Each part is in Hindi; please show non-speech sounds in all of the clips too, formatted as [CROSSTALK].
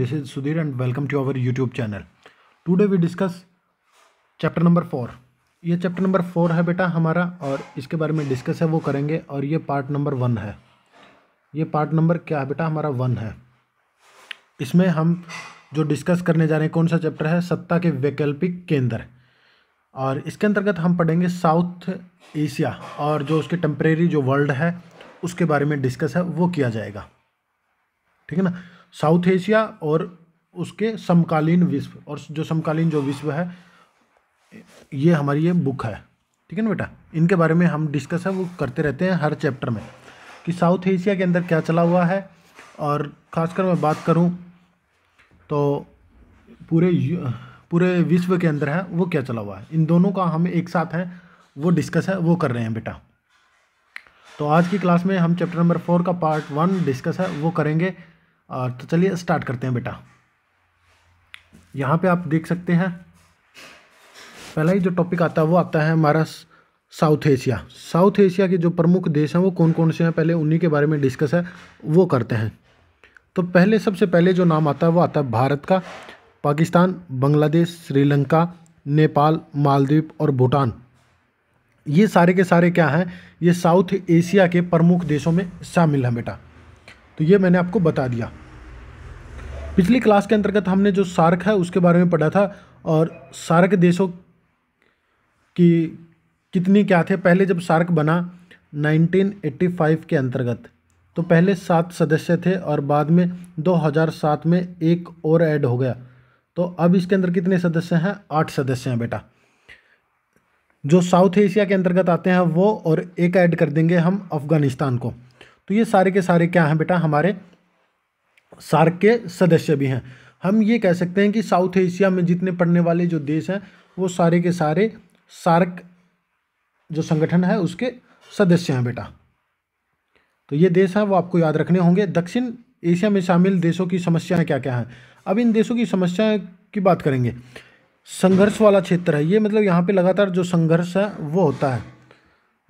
this is Sudhir and welcome to our YouTube channel today we discuss chapter number four ये चैप्टर नंबर फोर है बेटा हमारा और इसके बारे में डिस्कस है वो करेंगे और ये पार्ट नंबर वन है ये पार्ट नंबर क्या है बेटा हमारा वन है इसमें हम जो डिस्कस करने जा रहे हैं कौन सा चैप्टर है सत्ता के वैकल्पिक केंद्र और इसके अंतर्गत हम पढ़ेंगे साउथ एशिया और जो उसके टेम्परेरी जो वर्ल्ड है उसके बारे में डिस्कस है वो किया जाएगा ठीक है ना साउथ एशिया और उसके समकालीन विश्व और जो समकालीन जो विश्व है ये हमारी ये बुक है ठीक है ना बेटा इनके बारे में हम डिस्कस है वो करते रहते हैं हर चैप्टर में कि साउथ एशिया के अंदर क्या चला हुआ है और ख़ासकर मैं बात करूँ तो पूरे पूरे विश्व के अंदर है वो क्या चला हुआ है इन दोनों का हम एक साथ हैं वो डिस्कस है वो कर रहे हैं बेटा तो आज की क्लास में हम चैप्टर नंबर फोर का पार्ट वन डिस्कस है वो करेंगे और तो चलिए स्टार्ट करते हैं बेटा यहाँ पे आप देख सकते हैं पहला ही जो टॉपिक आता है वो आता है हमारा साउथ एशिया साउथ एशिया के जो प्रमुख देश हैं वो कौन कौन से हैं पहले उन्हीं के बारे में डिस्कस है वो करते हैं तो पहले सबसे पहले जो नाम आता है वो आता है भारत का पाकिस्तान बांग्लादेश श्रीलंका नेपाल मालदीव और भूटान ये सारे के सारे क्या हैं ये साउथ एशिया के प्रमुख देशों में शामिल हैं बेटा तो ये मैंने आपको बता दिया पिछली क्लास के अंतर्गत हमने जो सार्क है उसके बारे में पढ़ा था और सार्क देशों की कितनी क्या थे पहले जब सार्क बना 1985 के अंतर्गत तो पहले सात सदस्य थे और बाद में 2007 में एक और ऐड हो गया तो अब इसके अंदर कितने सदस्य हैं आठ सदस्य हैं बेटा जो साउथ एशिया के अंतर्गत आते हैं वो और एक ऐड कर देंगे हम अफ़गानिस्तान को तो ये सारे के सारे क्या हैं बेटा हमारे सार्क के सदस्य भी हैं हम ये कह सकते हैं कि साउथ एशिया में जितने पढ़ने वाले जो देश हैं वो सारे के सारे सार्क जो संगठन है उसके सदस्य हैं बेटा तो ये देश हैं वो आपको याद रखने होंगे दक्षिण एशिया में शामिल देशों की समस्याएं क्या क्या हैं अब इन देशों की समस्याएं की बात करेंगे संघर्ष वाला क्षेत्र है ये मतलब यहाँ पे लगातार जो संघर्ष है वो होता है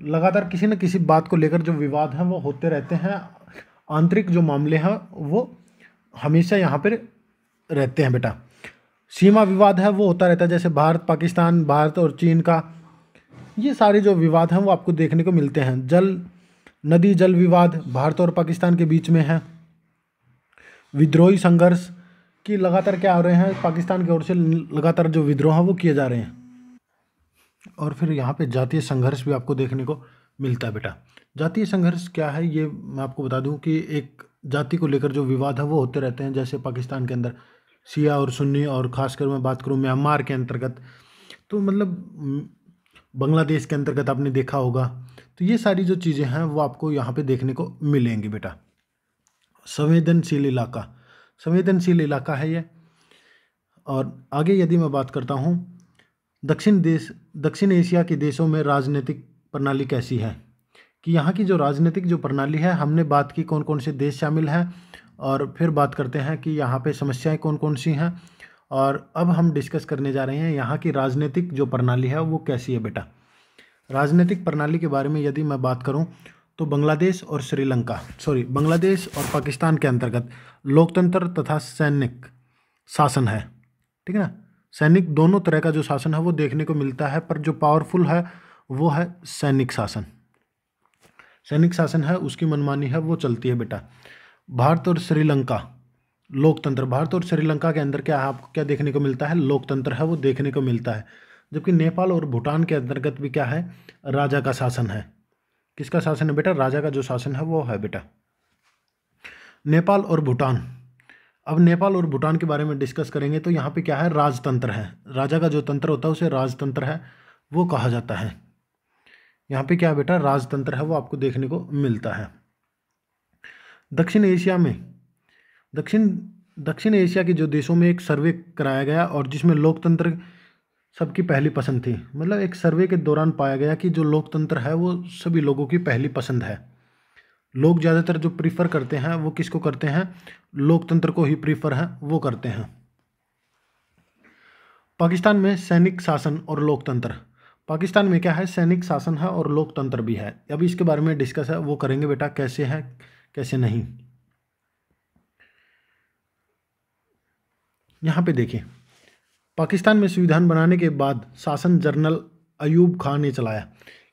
लगातार किसी न किसी बात को लेकर जो विवाद हैं वो होते रहते हैं आंतरिक जो मामले हैं वो हमेशा यहाँ पर रहते हैं बेटा सीमा विवाद है वो होता रहता है जैसे भारत पाकिस्तान भारत और चीन का ये सारे जो विवाद हैं वो आपको देखने को मिलते हैं जल नदी जल विवाद भारत और पाकिस्तान के बीच में है विद्रोही संघर्ष की लगातार क्या हो रहे हैं पाकिस्तान की ओर से लगातार जो विद्रोह हैं वो किए जा रहे हैं और फिर यहाँ पे जातीय संघर्ष भी आपको देखने को मिलता है बेटा जातीय संघर्ष क्या है ये मैं आपको बता दूँ कि एक जाति को लेकर जो विवाद है वो होते रहते हैं जैसे पाकिस्तान के अंदर सिया और सुन्नी और ख़ासकर मैं बात करूँ म्यांमार के अंतर्गत तो मतलब बांग्लादेश के अंतर्गत आपने देखा होगा तो ये सारी जो चीज़ें हैं वो आपको यहाँ पे देखने को मिलेंगी बेटा संवेदनशील इलाका संवेदनशील इलाका है ये और आगे यदि मैं बात करता हूँ दक्षिण देश दक्षिण एशिया के देशों में राजनीतिक प्रणाली कैसी है कि यहाँ की जो राजनीतिक जो प्रणाली है हमने बात की कौन कौन से देश शामिल हैं और फिर बात करते हैं कि यहाँ पे समस्याएं कौन कौन सी हैं और अब हम डिस्कस करने जा रहे हैं यहाँ की राजनीतिक जो प्रणाली है वो कैसी है बेटा राजनीतिक प्रणाली के बारे में यदि मैं बात करूँ तो बांग्लादेश और श्रीलंका सॉरी बांग्लादेश और पाकिस्तान के अंतर्गत लोकतंत्र तथा सैनिक शासन है ठीक है ना सैनिक दोनों तरह का जो शासन है वो देखने को मिलता है पर जो पावरफुल है वो है सैनिक शासन सैनिक शासन है उसकी मनमानी है वो चलती है बेटा भारत और श्रीलंका लोकतंत्र भारत और श्रीलंका के अंदर क्या आपको क्या देखने को मिलता है लोकतंत्र है वो देखने को मिलता है जबकि नेपाल और भूटान के अंतर्गत भी क्या है राजा का शासन है किसका शासन है बेटा राजा का जो शासन है वो है बेटा नेपाल और भूटान अब नेपाल और भूटान के बारे में डिस्कस करेंगे तो यहाँ पे क्या है राजतंत्र है राजा का जो तंत्र होता है उसे राजतंत्र है वो कहा जाता है यहाँ पे क्या बेटा राजतंत्र है वो आपको देखने को मिलता है दक्षिण एशिया में दक्षिण दक्षिण एशिया के जो देशों में एक सर्वे कराया गया और जिसमें लोकतंत्र सबकी पहली पसंद थी मतलब एक सर्वे के दौरान पाया गया कि जो लोकतंत्र है वो सभी लोगों की पहली पसंद है लोग ज़्यादातर जो प्रीफर करते हैं वो किसको करते हैं लोकतंत्र को ही प्रीफर हैं वो करते हैं पाकिस्तान में सैनिक शासन और लोकतंत्र पाकिस्तान में क्या है सैनिक शासन है और लोकतंत्र भी है अभी इसके बारे में डिस्कस है वो करेंगे बेटा कैसे है कैसे नहीं यहाँ पे देखिए पाकिस्तान में संविधान बनाने के बाद शासन जनरल अयूब खान ने चलाया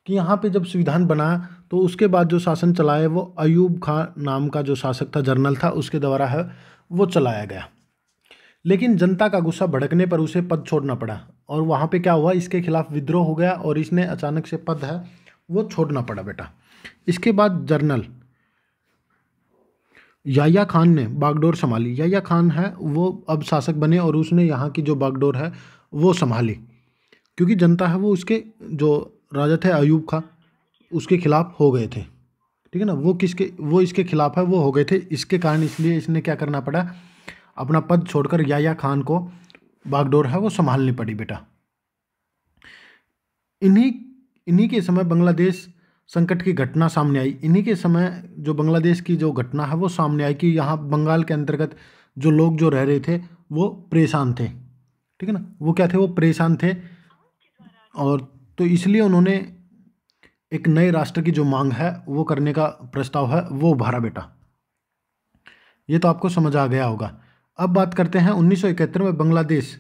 कि यहाँ पे जब संविधान बना तो उसके बाद जो शासन चलाया वो अयूब खान नाम का जो शासक था जर्नल था उसके द्वारा है वो चलाया गया लेकिन जनता का गुस्सा भड़कने पर उसे पद छोड़ना पड़ा और वहाँ पे क्या हुआ इसके खिलाफ विद्रोह हो गया और इसने अचानक से पद है वो छोड़ना पड़ा बेटा इसके बाद जर्नल याया खान ने बागडोर संभाली याया खान है वो अब शासक बने और उसने यहाँ की जो बागडोर है वो संभाली क्योंकि जनता है वो उसके जो राजा थे अयूब खां उसके खिलाफ हो गए थे ठीक है ना वो किसके वो इसके खिलाफ है वो हो गए थे इसके कारण इसलिए इसने क्या करना पड़ा अपना पद छोड़कर याया खान को बागडोर है वो संभालनी पड़ी बेटा इन्हीं इन्हीं के समय बांग्लादेश संकट की घटना सामने आई इन्हीं के समय जो बांग्लादेश की जो घटना है वो सामने आई कि यहाँ बंगाल के अंतर्गत जो लोग जो रह रहे थे वो परेशान थे ठीक है ना वो क्या थे वो परेशान थे और तो इसलिए उन्होंने एक नए राष्ट्र की जो मांग है वो करने का प्रस्ताव है वो उभारा बेटा ये तो आपको समझ आ गया होगा अब बात करते हैं उन्नीस में बांग्लादेश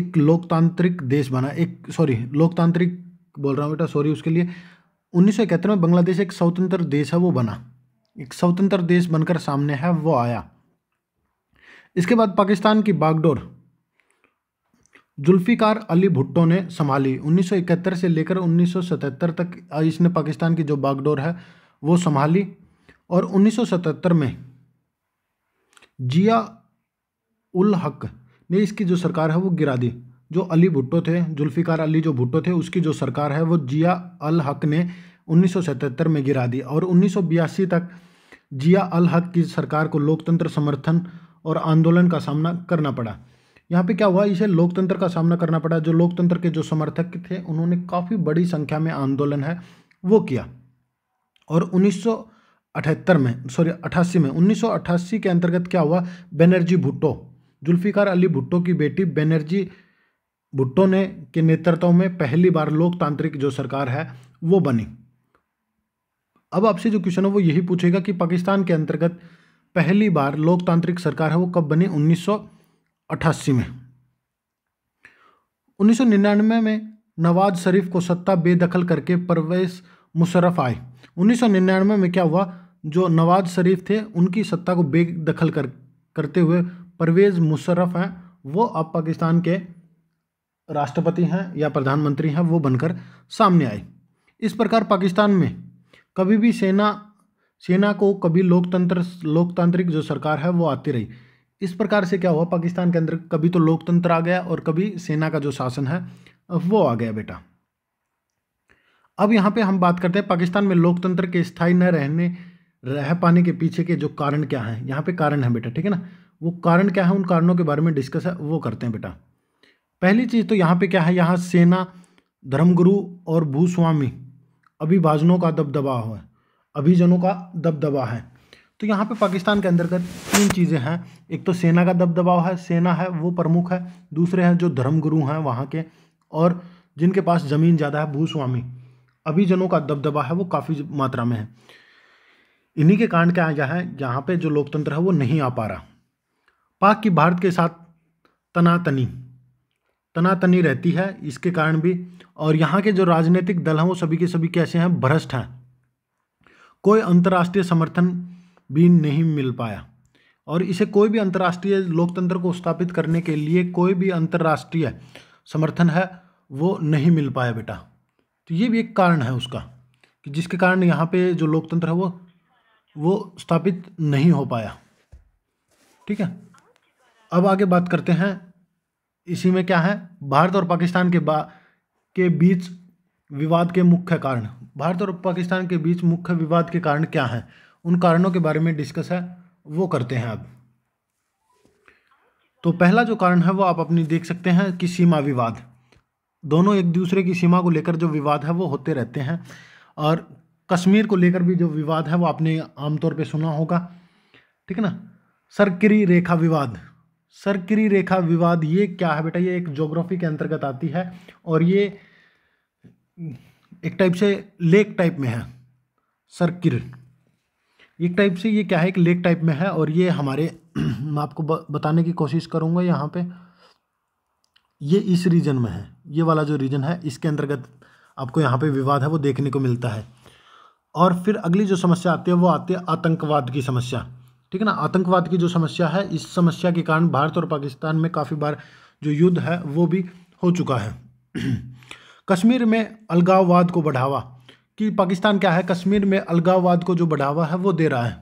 एक लोकतांत्रिक देश बना एक सॉरी लोकतांत्रिक बोल रहा हूँ बेटा सॉरी उसके लिए उन्नीस में बांग्लादेश एक स्वतंत्र देश है वो बना एक स्वतंत्र देश बनकर सामने है वो आया इसके बाद पाकिस्तान की बागडोर जुल्फ़िकार अली भुट्टो ने संभाली 1971 से लेकर 1977 तक इसने पाकिस्तान की जो बागडोर है वो संभाली और 1977 में जिया उल हक ने इसकी जो सरकार है वो गिरा दी जो अली भुट्टो थे जुल्फ़िकार अली जो भुट्टो थे उसकी जो सरकार है वो जिया अल हक ने 1977 में गिरा दी और उन्नीस तक जिया अल हक की सरकार को लोकतंत्र समर्थन और आंदोलन का सामना करना पड़ा यहाँ पे क्या हुआ इसे लोकतंत्र का सामना करना पड़ा जो लोकतंत्र के जो समर्थक थे उन्होंने काफ़ी बड़ी संख्या में आंदोलन है वो किया और उन्नीस अठहत्तर में सॉरी अट्ठासी में 1988 के अंतर्गत क्या हुआ बेनर्जी भुट्टो जुल्फ़िकार अली भुट्टो की बेटी बेनर्जी भुट्टो ने के नेतृत्व में पहली बार लोकतांत्रिक जो सरकार है वो बनी अब आपसे जो क्वेश्चन है वो यही पूछेगा कि पाकिस्तान के अंतर्गत पहली बार लोकतांत्रिक सरकार है वो कब बनी उन्नीस अट्ठासी में 1999 में नवाज शरीफ को सत्ता बेदखल करके परवेज मुशर्रफ आए 1999 में क्या हुआ जो नवाज शरीफ थे उनकी सत्ता को बेदखल कर करते हुए परवेज़ मुशर्रफ हैं वो अब पाकिस्तान के राष्ट्रपति हैं या प्रधानमंत्री हैं वो बनकर सामने आए इस प्रकार पाकिस्तान में कभी भी सेना सेना को कभी लोकतंत्र लोकतांत्रिक जो सरकार है वो आती रही इस प्रकार से क्या हुआ पाकिस्तान के अंदर कभी तो लोकतंत्र आ गया और कभी सेना का जो शासन है वो आ गया बेटा अब यहाँ पे हम बात करते हैं पाकिस्तान में लोकतंत्र के स्थायी न रहने रह पाने के पीछे के जो कारण क्या हैं यहाँ पे कारण है बेटा ठीक है ना वो कारण क्या है उन कारणों के बारे में डिस्कस है वो करते हैं बेटा पहली चीज़ तो यहाँ पे क्या है यहाँ सेना धर्मगुरु और भूस्वामी अभिभाजनों का दबदबा है अभिजनों का दबदबा है तो यहाँ पे पाकिस्तान के अंदर का तीन चीज़ें हैं एक तो सेना का दबदबाव है सेना है वो प्रमुख है दूसरे हैं जो धर्मगुरु हैं वहाँ के और जिनके पास ज़मीन ज़्यादा है भूस्वामी अभिजनों का दबदबा है वो काफ़ी मात्रा में है इन्हीं के कारण क्या आया है यहाँ पे जो लोकतंत्र है वो नहीं आ पा रहा पाक की भारत के साथ तनातनी तनातनी रहती है इसके कारण भी और यहाँ के जो राजनीतिक दल हैं वो सभी के सभी कैसे हैं भ्रष्ट हैं कोई अंतर्राष्ट्रीय समर्थन भी नहीं मिल पाया और इसे कोई भी अंतर्राष्ट्रीय लोकतंत्र को स्थापित करने के लिए कोई भी अंतर्राष्ट्रीय समर्थन है वो नहीं मिल पाया बेटा तो ये भी एक कारण है उसका कि जिसके कारण यहाँ पे जो लोकतंत्र है वो वो स्थापित नहीं हो पाया ठीक है अब आगे बात करते हैं इसी में क्या है भारत और पाकिस्तान के बा के बीच विवाद के मुख्य कारण भारत और पाकिस्तान के बीच मुख्य विवाद के कारण क्या हैं उन कारणों के बारे में डिस्कस है वो करते हैं अब तो पहला जो कारण है वो आप अपनी देख सकते हैं कि सीमा विवाद दोनों एक दूसरे की सीमा को लेकर जो विवाद है वो होते रहते हैं और कश्मीर को लेकर भी जो विवाद है वो आपने आमतौर पे सुना होगा ठीक है ना सरकरी रेखा विवाद सरकरी रेखा विवाद ये क्या है बेटा ये एक जोग्राफी के अंतर्गत आती है और ये एक टाइप से लेक टाइप में है सरकिर एक टाइप से ये क्या है एक लेक टाइप में है और ये हमारे [CLEARS THROAT] मैं आपको बताने की कोशिश करूँगा यहाँ पे ये इस रीजन में है ये वाला जो रीजन है इसके अंतर्गत आपको यहाँ पे विवाद है वो देखने को मिलता है और फिर अगली जो समस्या आती है वो आती है आतंकवाद की समस्या ठीक है ना आतंकवाद की जो समस्या है इस समस्या के कारण भारत और पाकिस्तान में काफ़ी बार जो युद्ध है वो भी हो चुका है [CLEARS THROAT] कश्मीर में अलगाववाद को बढ़ावा कि पाकिस्तान क्या है कश्मीर में अलगाववाद को जो बढ़ावा है वो दे रहा है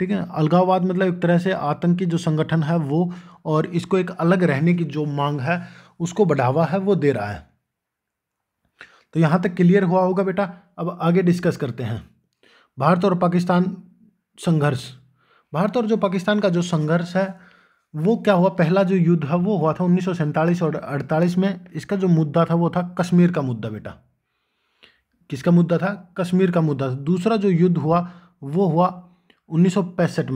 ठीक है अलगाववाद मतलब एक तरह से आतंकी जो संगठन है वो और इसको एक अलग रहने की जो मांग है उसको बढ़ावा है वो दे रहा है तो यहाँ तक क्लियर हुआ होगा बेटा अब आगे डिस्कस करते हैं भारत और पाकिस्तान संघर्ष भारत और जो पाकिस्तान का जो संघर्ष है वो क्या हुआ पहला जो युद्ध है वो हुआ था उन्नीस और अड़तालीस में इसका जो मुद्दा था वो था कश्मीर का मुद्दा बेटा किसका मुद्दा था कश्मीर का मुद्दा था दूसरा जो युद्ध हुआ वो हुआ उन्नीस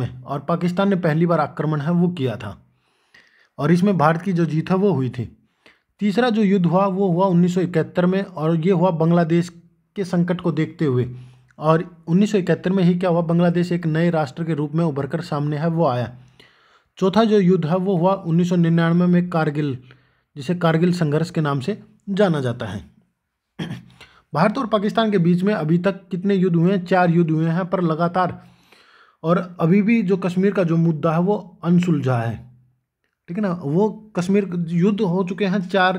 में और पाकिस्तान ने पहली बार आक्रमण है वो किया था और इसमें भारत की जो जीत है वो हुई थी तीसरा जो युद्ध हुआ वो हुआ उन्नीस में और ये हुआ बांग्लादेश के संकट को देखते हुए और उन्नीस में ही क्या हुआ बांग्लादेश एक नए राष्ट्र के रूप में उभर कर सामने है वो आया चौथा जो युद्ध है वो हुआ उन्नीस में कारगिल जिसे कारगिल संघर्ष के नाम से जाना जाता है भारत और पाकिस्तान के बीच में अभी तक कितने युद्ध हुए हैं चार युद्ध हुए हैं पर लगातार और अभी भी जो कश्मीर का जो मुद्दा है वो अनसुलझा है ठीक है ना वो कश्मीर युद्ध हो चुके हैं चार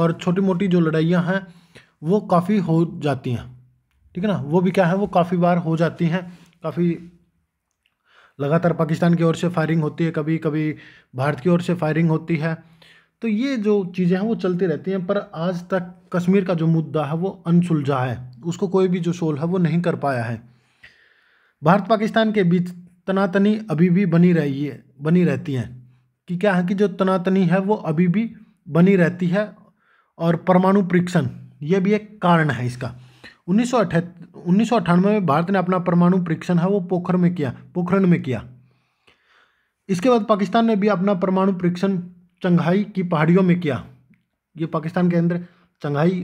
और छोटी मोटी जो लड़ाइयाँ हैं वो काफ़ी हो जाती हैं ठीक है ना वो भी क्या है वो काफ़ी बार हो जाती हैं काफ़ी लगातार पाकिस्तान की ओर से फायरिंग होती है कभी कभी भारत की ओर से फायरिंग होती है तो ये जो चीज़ें हैं वो चलती रहती हैं पर आज तक कश्मीर का जो मुद्दा है वो अनसुलझा है उसको कोई भी जो सोल है वो नहीं कर पाया है भारत पाकिस्तान के बीच तनातनी अभी भी बनी रही है बनी रहती है कि क्या है कि जो तनातनी है वो अभी भी बनी रहती है और परमाणु परीक्षण ये भी एक कारण है इसका उन्नीस उन्नीस में भारत ने अपना परमाणु परीक्षण है वो पोखर में किया पोखरण में किया इसके बाद पाकिस्तान ने भी अपना परमाणु परीक्षण चंघाई की पहाड़ियों में किया ये पाकिस्तान के अंदर चंघाई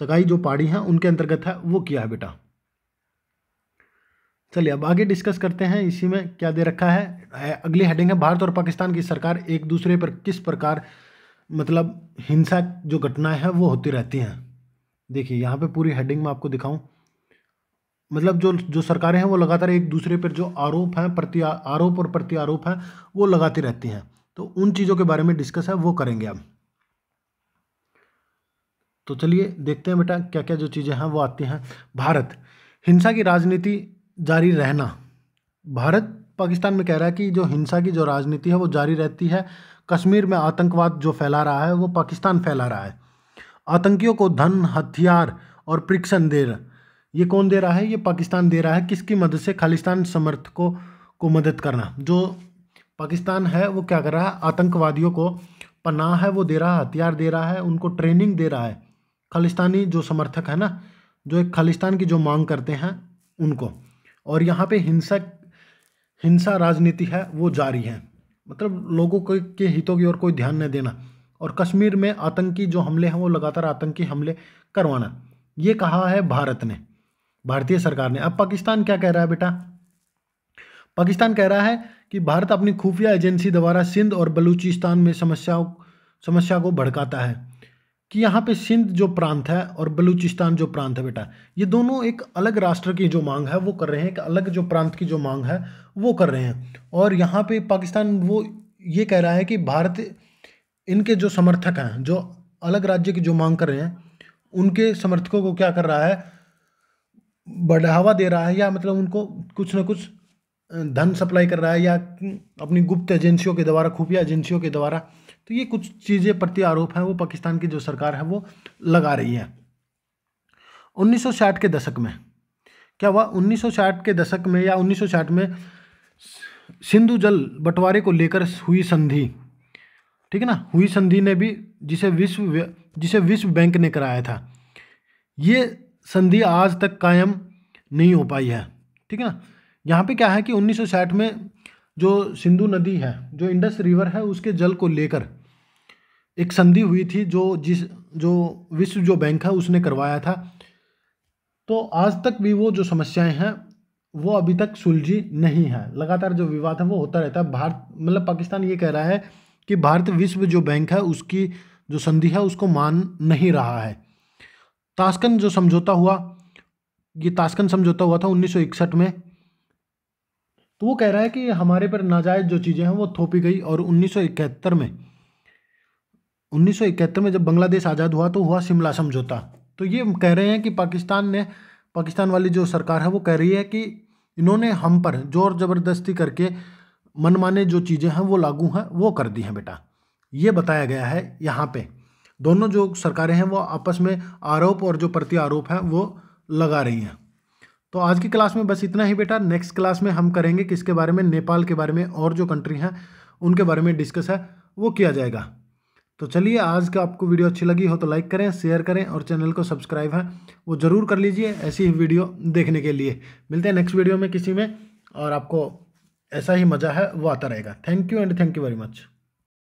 चंघाई जो पहाड़ी हैं उनके अंतर्गत है वो किया है बेटा चलिए अब आगे डिस्कस करते हैं इसी में क्या दे रखा है अगली हेडिंग है भारत और पाकिस्तान की सरकार एक दूसरे पर किस प्रकार मतलब हिंसा जो घटनाएं हैं वो होती रहती हैं देखिए यहाँ पे पूरी हेडिंग में आपको दिखाऊं मतलब जो जो सरकारें हैं वो लगातार एक दूसरे पर जो आरोप हैं प्रति आरोप और प्रति आरोप हैं वो लगाती रहती हैं तो उन चीज़ों के बारे में डिस्कस है वो करेंगे अब तो चलिए देखते हैं बेटा क्या क्या जो चीज़ें हैं वो आती हैं भारत हिंसा की राजनीति जारी रहना भारत पाकिस्तान में कह रहा है कि जो हिंसा की जो राजनीति है वो जारी रहती है कश्मीर में आतंकवाद जो फैला रहा है वो पाकिस्तान फैला रहा है आतंकियों को धन हथियार और प्रिक्सन दे रहा ये कौन दे रहा है ये पाकिस्तान दे रहा है किसकी मदद से खालिस्तान समर्थकों को मदद करना जो पाकिस्तान है वो क्या कर रहा है आतंकवादियों को पनाह है वो दे रहा है हथियार दे रहा है उनको ट्रेनिंग दे रहा है खालिस्तानी जो समर्थक है ना जो एक खालिस्तान की जो मांग करते हैं उनको और यहाँ पे हिंसा हिंसा राजनीति है वो जारी है मतलब लोगों को के हितों की ओर कोई ध्यान नहीं देना और कश्मीर में आतंकी जो हमले हैं वो लगातार आतंकी हमले करवाना ये कहा है भारत ने भारतीय सरकार ने अब पाकिस्तान क्या कह रहा है बेटा पाकिस्तान कह रहा है कि भारत अपनी खुफिया एजेंसी द्वारा सिंध और बलूचिस्तान में समस्याओं समस्या को भड़काता है कि यहाँ पे सिंध जो प्रांत है और बलूचिस्तान जो प्रांत है बेटा ये दोनों एक अलग राष्ट्र की जो मांग है वो कर रहे हैं एक अलग जो प्रांत की जो मांग है वो कर रहे हैं और यहाँ पे पाकिस्तान वो ये कह रहा है कि भारत इनके जो समर्थक हैं जो अलग राज्य की जो मांग कर रहे हैं उनके समर्थकों को क्या कर रहा है बढ़ावा दे रहा है या मतलब उनको कुछ ना कुछ धन सप्लाई कर रहा है या अपनी गुप्त एजेंसियों के द्वारा खुफिया एजेंसियों के द्वारा तो ये कुछ चीज़ें प्रति आरोप हैं वो पाकिस्तान की जो सरकार है वो लगा रही है 1960 के दशक में क्या हुआ 1960 के दशक में या 1960 में सिंधु जल बंटवारे को लेकर हुई संधि ठीक है ना हुई संधि ने भी जिसे विश्व जिसे विश्व बैंक ने कराया था ये संधि आज तक कायम नहीं हो पाई है ठीक है ना यहाँ पे क्या है कि 1960 में जो सिंधु नदी है जो इंडस रिवर है उसके जल को लेकर एक संधि हुई थी जो जिस जो विश्व जो बैंक है उसने करवाया था तो आज तक भी वो जो समस्याएं हैं वो अभी तक सुलझी नहीं है लगातार जो विवाद है वो होता रहता है भारत मतलब पाकिस्तान ये कह रहा है कि भारत विश्व जो बैंक है उसकी जो संधि है उसको मान नहीं रहा है ताशकंद जो समझौता हुआ ये ताशकंद समझौता हुआ था 1961 में तो वो कह रहा है कि हमारे पर नाजायज़ जो चीज़ें हैं वो थोपी गई और उन्नीस में उन्नीस में जब बांग्लादेश आज़ाद हुआ तो हुआ शिमला समझौता तो ये कह रहे हैं कि पाकिस्तान ने पाकिस्तान वाली जो सरकार है वो कह रही है कि इन्होंने हम पर ज़ोर ज़बरदस्ती करके मनमाने जो चीज़ें हैं वो लागू हैं वो कर दी हैं बेटा ये बताया गया है यहाँ पे दोनों जो सरकारें हैं वो आपस में आरोप और जो प्रति आरोप हैं वो लगा रही हैं तो आज की क्लास में बस इतना ही बेटा नेक्स्ट क्लास में हम करेंगे किसके बारे में नेपाल के बारे में और जो कंट्री हैं उनके बारे में डिस्कस है वो किया जाएगा तो चलिए आज का आपको वीडियो अच्छी लगी हो तो लाइक करें शेयर करें और चैनल को सब्सक्राइब है वो ज़रूर कर लीजिए ऐसी ही वीडियो देखने के लिए मिलते हैं नेक्स्ट वीडियो में किसी में और आपको ऐसा ही मज़ा है वो आता रहेगा thank you and thank you very much